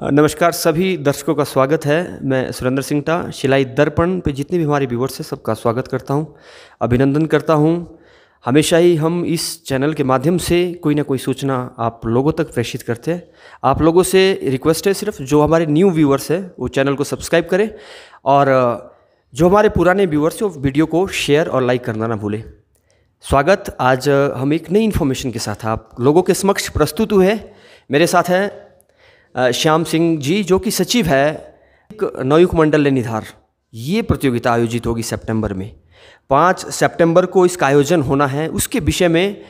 नमस्कार सभी दर्शकों का स्वागत है मैं सुरेंद्र टा शिलाई दर्पण पे जितने भी हमारे व्यूवर्स हैं सबका स्वागत करता हूँ अभिनंदन करता हूँ हमेशा ही हम इस चैनल के माध्यम से कोई ना कोई सूचना आप लोगों तक प्रेषित करते हैं आप लोगों से रिक्वेस्ट है सिर्फ जो हमारे न्यू व्यूवर्स है वो चैनल को सब्सक्राइब करें और जो हमारे पुराने व्यूवर्स हैं वो वीडियो को शेयर और लाइक करना ना भूलें स्वागत आज हम एक नई इन्फॉर्मेशन के साथ आप लोगों के समक्ष प्रस्तुत हुए मेरे साथ हैं श्याम सिंह जी जो कि सचिव है नवयुक मंडल ने निधार ये प्रतियोगिता आयोजित होगी सितंबर में पाँच सितंबर को इसका आयोजन होना है उसके विषय में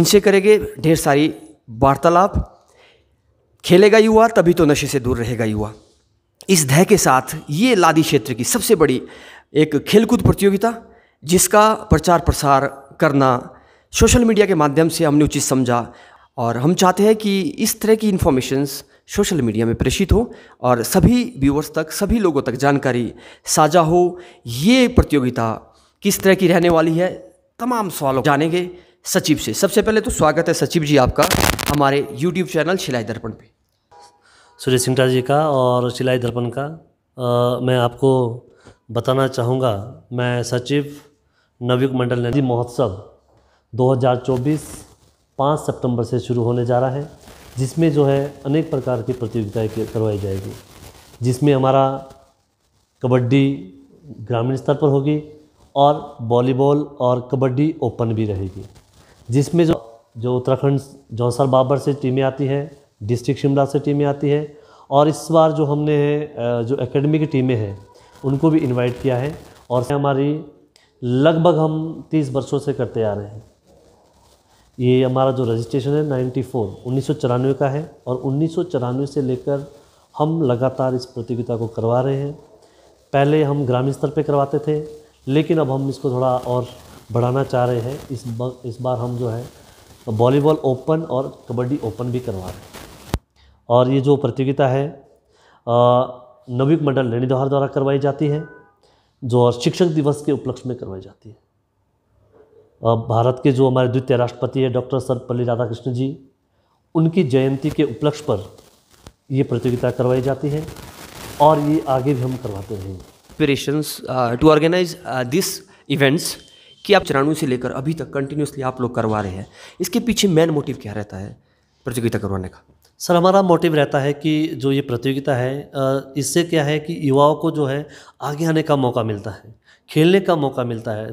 इनसे करेंगे ढेर सारी वार्तालाप खेलेगा युवा तभी तो नशे से दूर रहेगा युवा इस धय के साथ ये लादी क्षेत्र की सबसे बड़ी एक खेलकूद प्रतियोगिता जिसका प्रचार प्रसार करना सोशल मीडिया के माध्यम से हमने उचित समझा और हम चाहते हैं कि इस तरह की इन्फॉर्मेशंस सोशल मीडिया में प्रेषित हो और सभी व्यूवर्स तक सभी लोगों तक जानकारी साझा हो ये प्रतियोगिता किस तरह की रहने वाली है तमाम सवालों जानेंगे सचिव से सबसे पहले तो स्वागत है सचिव जी आपका हमारे यूट्यूब चैनल शिलाई दर्पण पे सुरेश सिंटा जी का और शिलाई दर्पण का आ, मैं आपको बताना चाहूँगा मैं सचिव नवयुग मंडल नदी महोत्सव 2024 5 सितंबर से शुरू होने जा रहा है जिसमें जो है अनेक प्रकार की प्रतियोगिताएँ करवाई जाएगी जिसमें हमारा कबड्डी ग्रामीण स्तर पर होगी और वॉलीबॉल और कबड्डी ओपन भी रहेगी जिसमें जो जो उत्तराखंड जौसर बाबर से टीमें आती हैं डिस्ट्रिक्ट शिमला से टीमें आती हैं और इस बार जो हमने जो एकेडमी की टीमें हैं उनको भी इनवाइट किया है और हमारी लगभग हम तीस वर्षों से करते आ रहे हैं ये हमारा जो रजिस्ट्रेशन है 94 1994 का है और 1994 से लेकर हम लगातार इस प्रतियोगिता को करवा रहे हैं पहले हम ग्रामीण स्तर पे करवाते थे लेकिन अब हम इसको थोड़ा और बढ़ाना चाह रहे हैं इस बार इस बार हम जो है वॉलीबॉल ओपन और कबड्डी ओपन भी करवा रहे हैं और ये जो प्रतियोगिता है नवीक मंडल नैनीदहार द्वारा करवाई जाती है जो शिक्षक दिवस के उपलक्ष्य में करवाई जाती है भारत के जो हमारे द्वितीय राष्ट्रपति है डॉक्टर सर्वपल्ली राधाकृष्ण जी उनकी जयंती के उपलक्ष्य पर ये प्रतियोगिता करवाई जाती है और ये आगे भी हम करवाते रहेंगे टू ऑर्गेनाइज दिस इवेंट्स कि आप चौरानवे से लेकर अभी तक कंटिन्यूसली आप लोग करवा रहे हैं इसके पीछे मेन मोटिव क्या रहता है प्रतियोगिता करवाने का सर हमारा मोटिव रहता है कि जो ये प्रतियोगिता है uh, इससे क्या है कि युवाओं को जो है आगे आने का मौका मिलता है खेलने का मौका मिलता है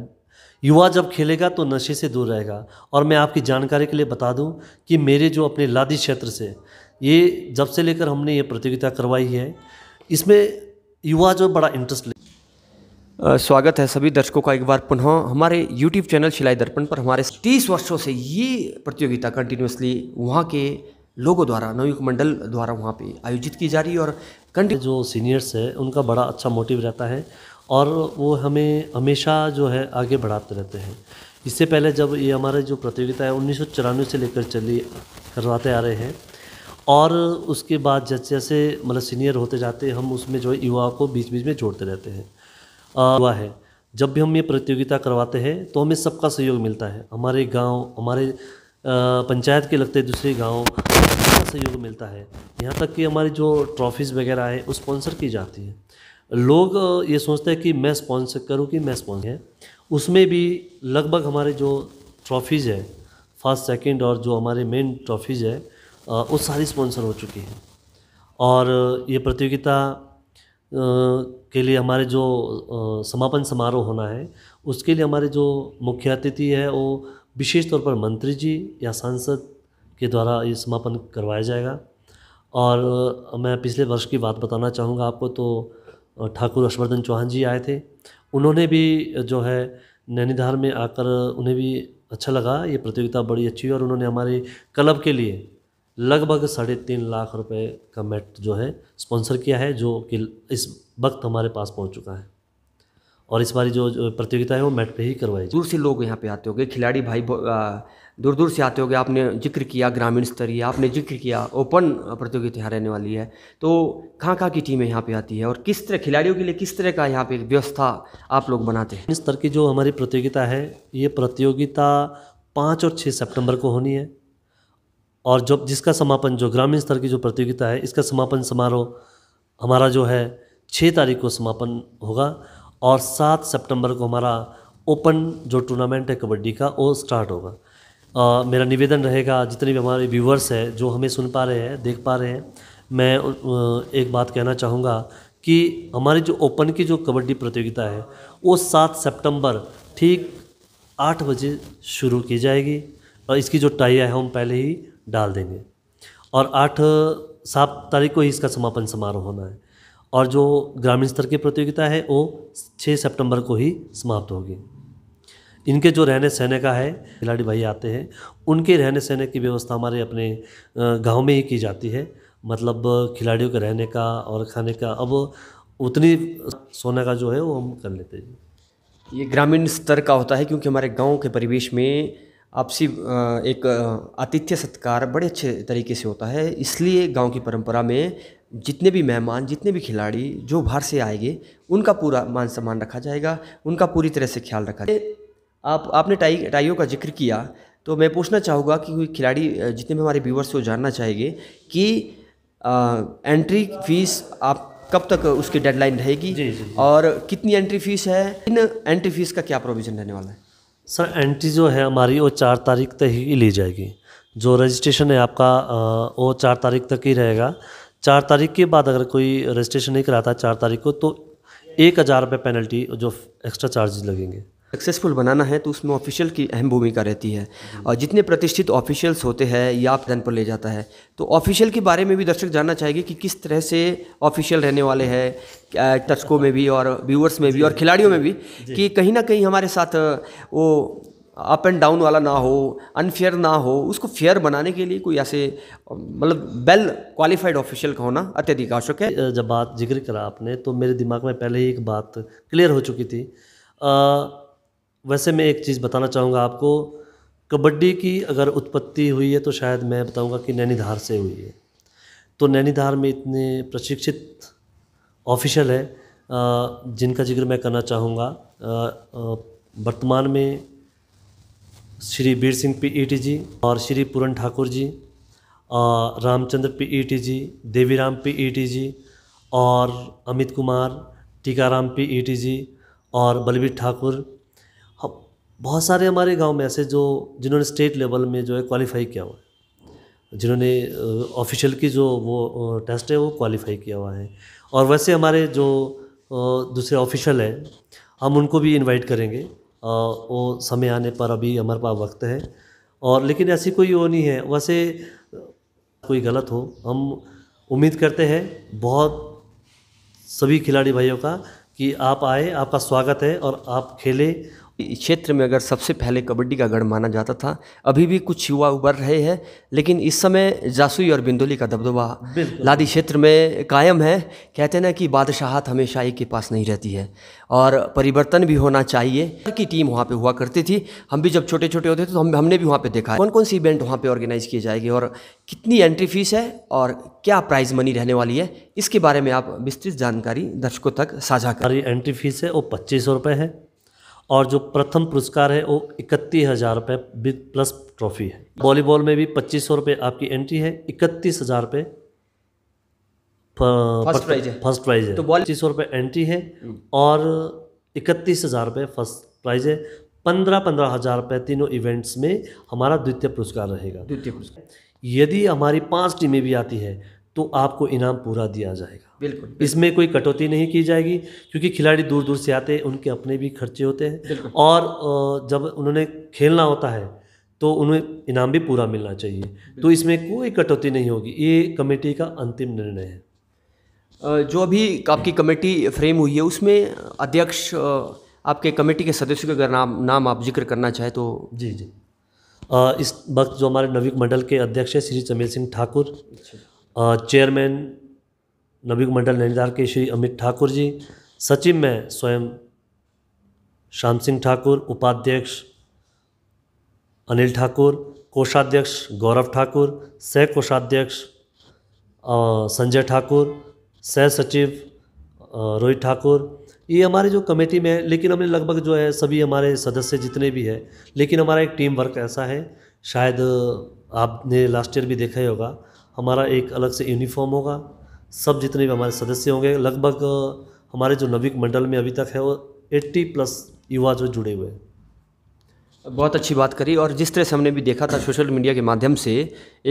युवा जब खेलेगा तो नशे से दूर रहेगा और मैं आपकी जानकारी के लिए बता दूं कि मेरे जो अपने लादी क्षेत्र से ये जब से लेकर हमने ये प्रतियोगिता करवाई है इसमें युवा जो बड़ा इंटरेस्ट ले स्वागत है सभी दर्शकों का एक बार पुनः हमारे यूट्यूब चैनल शिलाई दर्पण पर हमारे तीस वर्षों से ये प्रतियोगिता कंटिन्यूसली वहाँ के लोगों द्वारा नवयुक्त मंडल द्वारा वहाँ पे आयोजित की जा रही है और कंटिन्यू जो सीनियर्स है उनका बड़ा अच्छा मोटिव रहता है और वो हमें हमेशा जो है आगे बढ़ाते रहते हैं इससे पहले जब ये हमारे जो प्रतियोगिता है उन्नीस से लेकर चली करवाते आ रहे हैं और उसके बाद जैसे जैसे मतलब सीनियर होते जाते हम उसमें जो है युवा को बीच बीच में जोड़ते रहते हैं युवा है जब भी हम ये प्रतियोगिता करवाते हैं तो हमें सबका सहयोग मिलता है हमारे गांव हमारे पंचायत के लगते दूसरे गाँव सहयोग मिलता है यहाँ तक कि हमारी जो ट्रॉफीज़ वगैरह है वो स्पॉन्सर की जाती है लोग ये सोचते हैं कि मैं स्पॉन्सर करूँ कि मैं स्पॉन्सर है उसमें भी लगभग हमारे जो ट्रॉफीज़ है फर्स्ट सेकंड और जो हमारे मेन ट्रॉफीज़ है वो सारी स्पॉन्सर हो चुकी हैं और ये प्रतियोगिता के लिए हमारे जो समापन समारोह होना है उसके लिए हमारे जो मुख्य अतिथि है वो विशेष तौर पर मंत्री जी या सांसद के द्वारा ये समापन करवाया जाएगा और मैं पिछले वर्ष की बात बताना चाहूँगा आपको तो ठाकुर हर्षवर्धन चौहान जी आए थे उन्होंने भी जो है नैनीधार में आकर उन्हें भी अच्छा लगा ये प्रतियोगिता बड़ी अच्छी हुई और उन्होंने हमारे क्लब के लिए लगभग साढ़े तीन लाख रुपए का मैट जो है स्पॉन्सर किया है जो कि इस वक्त हमारे पास पहुंच चुका है और इस बारी जो, प्रतियोगिता है वो मैट पे ही करवाई दूर से लोग यहाँ पे आते होंगे खिलाड़ी भाई दूर दूर से आते होंगे आपने जिक्र किया ग्रामीण स्तरीय आपने जिक्र किया ओपन प्रतियोगिता यहाँ रहने वाली है तो कहाँ कहाँ की टीमें यहाँ पे आती है और किस तरह खिलाड़ियों के लिए किस तरह का यहाँ पे व्यवस्था आप लोग बनाते हैं इस तरह की जो हमारी प्रतियोगिता है ये प्रतियोगिता पाँच और छः सेप्टेम्बर को होनी है और जब जिसका समापन जो ग्रामीण स्तर की जो प्रतियोगिता है इसका समापन समारोह हमारा जो है छः तारीख को समापन होगा और सात सितंबर को हमारा ओपन जो टूर्नामेंट है कबड्डी का वो स्टार्ट होगा आ, मेरा निवेदन रहेगा जितने भी हमारे व्यूवर्स हैं जो हमें सुन पा रहे हैं देख पा रहे हैं मैं एक बात कहना चाहूँगा कि हमारी जो ओपन की जो कबड्डी प्रतियोगिता है वो सात सितंबर ठीक आठ बजे शुरू की जाएगी और इसकी जो टाइया है हम पहले ही डाल देंगे और आठ सात तारीख को ही इसका समापन समारोह होना है और जो ग्रामीण स्तर की प्रतियोगिता है वो 6 सितंबर को ही समाप्त होगी इनके जो रहने सहने का है खिलाड़ी भाई आते हैं उनके रहने सहने की व्यवस्था हमारे अपने गांव में ही की जाती है मतलब खिलाड़ियों के रहने का और खाने का अब उतनी सोने का जो है वो हम कर लेते हैं ये ग्रामीण स्तर का होता है क्योंकि हमारे गांव के परिवेश में आपसी एक आतिथ्य सत्कार बड़े अच्छे तरीके से होता है इसलिए गांव की परंपरा में जितने भी मेहमान जितने भी खिलाड़ी जो बाहर से आएंगे उनका पूरा मान सम्मान रखा जाएगा उनका पूरी तरह से ख्याल रखा जाएगा आप आपने टाई टाइयों का जिक्र किया तो मैं पूछना चाहूँगा कि खिलाड़ी जितने भी हमारे व्यूवर्स वो जानना चाहेंगे कि आ, एंट्री फीस आप कब तक उसकी डेडलाइन रहेगी जी, जी, जी। और कितनी एंट्री फीस है इन एंट्री फीस का क्या प्रोविज़न रहने वाला है सर एंट्री जो है हमारी वो चार तारीख तक ही ली जाएगी जो रजिस्ट्रेशन है आपका वो चार तारीख तक ही रहेगा चार तारीख के बाद अगर कोई रजिस्ट्रेशन नहीं कराता चार तारीख को तो एक हज़ार रुपये पेनल्टी जो एक्स्ट्रा चार्जेस लगेंगे सक्सेसफुल बनाना है तो उसमें ऑफिशियल की अहम भूमिका रहती है और जितने प्रतिष्ठित ऑफिशियल्स होते हैं या आप धन पर ले जाता है तो ऑफिशियल के बारे में भी दर्शक जानना चाहेंगे कि किस तरह से ऑफिशियल रहने वाले हैं टचको में भी और व्यूअर्स में भी और खिलाड़ियों में भी कि कहीं ना कहीं हमारे साथ वो अप एंड डाउन वाला ना हो अनफेयर ना हो उसको फेयर बनाने के लिए कोई ऐसे मतलब वेल क्वालिफाइड ऑफिशियल का होना अत्यधिक आवश्यक है जब बात जिक्र करा आपने तो मेरे दिमाग में पहले ही एक बात क्लियर हो चुकी थी आ, वैसे मैं एक चीज़ बताना चाहूँगा आपको कबड्डी की अगर उत्पत्ति हुई है तो शायद मैं बताऊँगा कि नैनीधार से हुई है तो नैनीधार में इतने प्रशिक्षित ऑफिशियल है जिनका जिक्र मैं करना चाहूँगा वर्तमान में Shri Veer Singh P E T ji और Shri Puran Thakur ji Ramchandra P E T ji Deviram P E T ji और Amit Kumar Tikaram P E T ji और बलबीर ठाकुर बहुत सारे हमारे गांव में ऐसे जो जिन्होंने स्टेट लेवल में जो है क्वालिफाई किया हुआ है जिन्होंने ऑफिशियल की जो वो टेस्ट है वो क्वालिफाई किया हुआ है और वैसे हमारे जो दूसरे ऑफिशियल हैं हम उनको भी इनवाइट करेंगे वो समय आने पर अभी हमारे पास वक्त है और लेकिन ऐसी कोई वो नहीं है वैसे कोई गलत हो हम उम्मीद करते हैं बहुत सभी खिलाड़ी भाइयों का कि आप आए आपका स्वागत है और आप खेलें क्षेत्र में अगर सबसे पहले कबड्डी का गढ़ माना जाता था अभी भी कुछ युवा उभर रहे हैं लेकिन इस समय जासुई और बिंदोली का दबदबा लादी क्षेत्र में कायम है कहते हैं ना कि बादशाहत हमेशा एक के पास नहीं रहती है और परिवर्तन भी होना चाहिए की टीम वहाँ पे हुआ करती थी हम भी जब छोटे छोटे होते थे तो हम हमने भी वहाँ पे देखा कौन कौन सी इवेंट वहाँ पे ऑर्गेनाइज किए जाएगी और कितनी एंट्री फीस है और क्या प्राइज मनी रहने वाली है इसके बारे में आप विस्तृत जानकारी दर्शकों तक साझा करें एंट्री फीस है वो पच्चीस सौ रुपये है और जो प्रथम पुरस्कार है वो इकतीस हज़ार रुपये प्लस ट्रॉफी है वॉलीबॉल में भी पच्चीस सौ रुपये आपकी एंट्री है इकतीस हज़ार रुपये तो हम्म। फर्स्ट प्राइज है फर्स्ट प्राइज है तो पच्चीस सौ रुपये एंट्री है और इकतीस हज़ार रुपये फर्स्ट प्राइज है पंद्रह पंद्रह हज़ार रुपये तीनों इवेंट्स में हमारा द्वितीय पुरस्कार रहेगा द्वितीय पुरस्कार यदि हमारी पांच टीमें भी आती है तो आपको इनाम पूरा दिया जाएगा बिल्कुल इसमें कोई कटौती नहीं की जाएगी क्योंकि खिलाड़ी दूर दूर से आते हैं उनके अपने भी खर्चे होते हैं और जब उन्होंने खेलना होता है तो उन्हें इनाम भी पूरा मिलना चाहिए तो इसमें कोई कटौती नहीं होगी ये कमेटी का अंतिम निर्णय है जो अभी आपकी कमेटी फ्रेम हुई है उसमें अध्यक्ष आपके कमेटी के सदस्यों का नाम नाम आप जिक्र करना चाहें तो जी जी इस वक्त जो हमारे नवीक मंडल के अध्यक्ष हैं श्री चमेल सिंह ठाकुर अच्छा। चेयरमैन नवीक मंडल नैनीताल के श्री अमित ठाकुर जी सचिव में स्वयं श्याम सिंह ठाकुर उपाध्यक्ष अनिल ठाकुर कोषाध्यक्ष गौरव ठाकुर सह कोषाध्यक्ष संजय ठाकुर सह सचिव रोहित ठाकुर ये हमारे जो कमेटी में है लेकिन हमने लगभग जो है सभी हमारे सदस्य जितने भी हैं लेकिन हमारा एक टीम वर्क ऐसा है शायद आपने लास्ट ईयर भी देखा ही होगा हमारा एक अलग से यूनिफॉर्म होगा सब जितने भी हमारे सदस्य होंगे लगभग हमारे जो नविक मंडल में अभी तक है वो 80 प्लस युवा जो जुड़े हुए हैं बहुत अच्छी बात करी और जिस तरह से हमने भी देखा था सोशल मीडिया के माध्यम से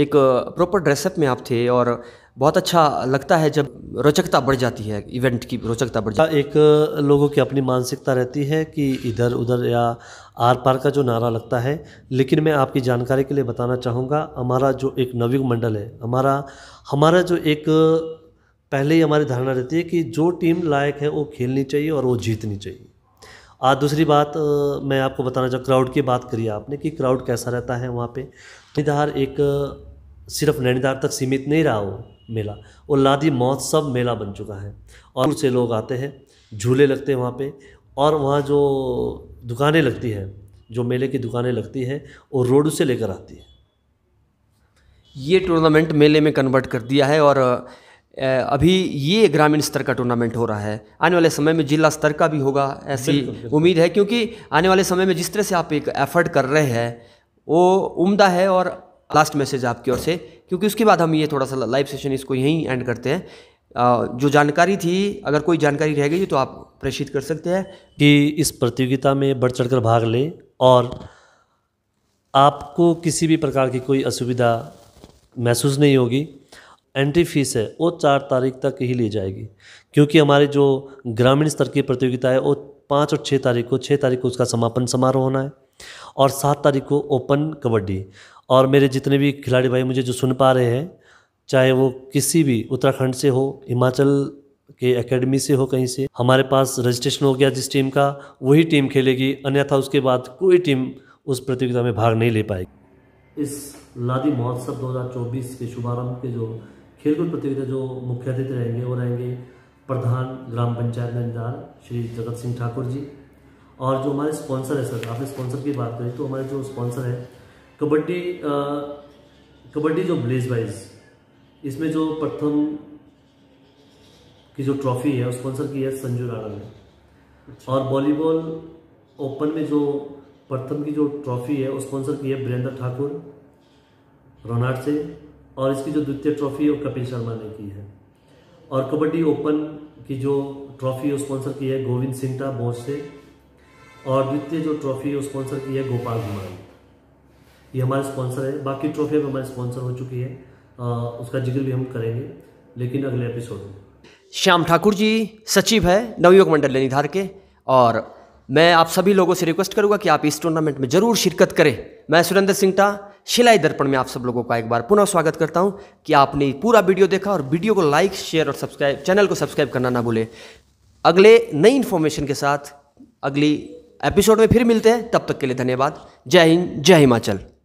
एक प्रॉपर ड्रेसअप में आप थे और बहुत अच्छा लगता है जब रोचकता बढ़ जाती है इवेंट की रोचकता बढ़ जाती है एक लोगों की अपनी मानसिकता रहती है कि इधर उधर या आर पार का जो नारा लगता है लेकिन मैं आपकी जानकारी के लिए बताना चाहूँगा हमारा जो एक नवयुग मंडल है हमारा हमारा जो एक पहले ही हमारी धारणा रहती है कि जो टीम लायक है वो खेलनी चाहिए और वो जीतनी चाहिए आज दूसरी बात मैं आपको बताना चाहूँ क्राउड की बात करिए आपने कि क्राउड कैसा रहता है वहाँ पर निधार एक सिर्फ नैनीदार तक सीमित नहीं रहा हो मेला उल्लादी महोत्सव मेला बन चुका है और से लोग आते हैं झूले लगते हैं वहाँ पे और वहाँ जो दुकानें लगती हैं जो मेले की दुकानें लगती हैं वो रोड से लेकर आती है ये टूर्नामेंट मेले में कन्वर्ट कर दिया है और अभी ये ग्रामीण स्तर का टूर्नामेंट हो रहा है आने वाले समय में जिला स्तर का भी होगा ऐसी उम्मीद है क्योंकि आने वाले समय में जिस तरह से आप एक एफर्ट कर रहे हैं वो उम्दा है और लास्ट मैसेज आपकी ओर से क्योंकि उसके बाद हम ये थोड़ा सा लाइव सेशन इसको यहीं एंड करते हैं जो जानकारी थी अगर कोई जानकारी रह गई तो आप प्रेषित कर सकते हैं कि इस प्रतियोगिता में बढ़ चढ़ कर भाग लें और आपको किसी भी प्रकार की कोई असुविधा महसूस नहीं होगी एंट्री फीस है वो चार तारीख तक ही ली जाएगी क्योंकि हमारे जो ग्रामीण स्तर की प्रतियोगिता है वो पाँच और छः तारीख को छः तारीख को उसका समापन समारोह होना है और सात तारीख को ओपन कबड्डी और मेरे जितने भी खिलाड़ी भाई मुझे जो सुन पा रहे हैं चाहे वो किसी भी उत्तराखंड से हो हिमाचल के एकेडमी से हो कहीं से हमारे पास रजिस्ट्रेशन हो गया जिस टीम का वही टीम खेलेगी अन्यथा उसके बाद कोई टीम उस प्रतियोगिता में भाग नहीं ले पाएगी इस लादी महोत्सव 2024 के शुभारंभ के जो खेलकूद प्रतियोगिता जो मुख्य अतिथि रहेंगे वो रहेंगे प्रधान ग्राम पंचायत नंदान श्री जगत सिंह ठाकुर जी और जो हमारे स्पॉन्सर है सर आपने स्पॉन्सर की बात करी तो हमारे जो स्पॉन्सर है कबड्डी कबड्डी जो ब्लेज वाइज इसमें जो प्रथम की जो ट्रॉफी है स्पॉन्सर की है संजू राणा ने अच्छा। और वॉलीबॉल ओपन में जो प्रथम की जो ट्रॉफी है स्पॉन्सर की है वीरेंद्र ठाकुर रोनाड से और इसकी जो द्वितीय ट्रॉफी है वो कपिल शर्मा ने की है और कबड्डी ओपन की जो ट्रॉफी स्पॉन्सर की है गोविंद सिंगटा बोस से और द्वितीय जो ट्रॉफी स्पॉन्सर की है गोपाल कुमार ने ये हमारा स्पॉन्सर है बाकी ट्रॉफी भी हमारे स्पॉन्सर हो चुकी है आ, उसका जिक्र भी हम करेंगे लेकिन अगले एपिसोड में श्याम ठाकुर जी सचिव है नवयुवक मंडल लेनीधार के और मैं आप सभी लोगों से रिक्वेस्ट करूंगा कि आप इस टूर्नामेंट में जरूर शिरकत करें मैं सुरेंद्र टा शिलाई दर्पण में आप सब लोगों का एक बार पुनः स्वागत करता हूं कि आपने पूरा वीडियो देखा और वीडियो को लाइक शेयर और सब्सक्राइब चैनल को सब्सक्राइब करना ना भूलें अगले नई इन्फॉर्मेशन के साथ अगली एपिसोड में फिर मिलते हैं तब तक के लिए धन्यवाद जय हिंद जय हिमाचल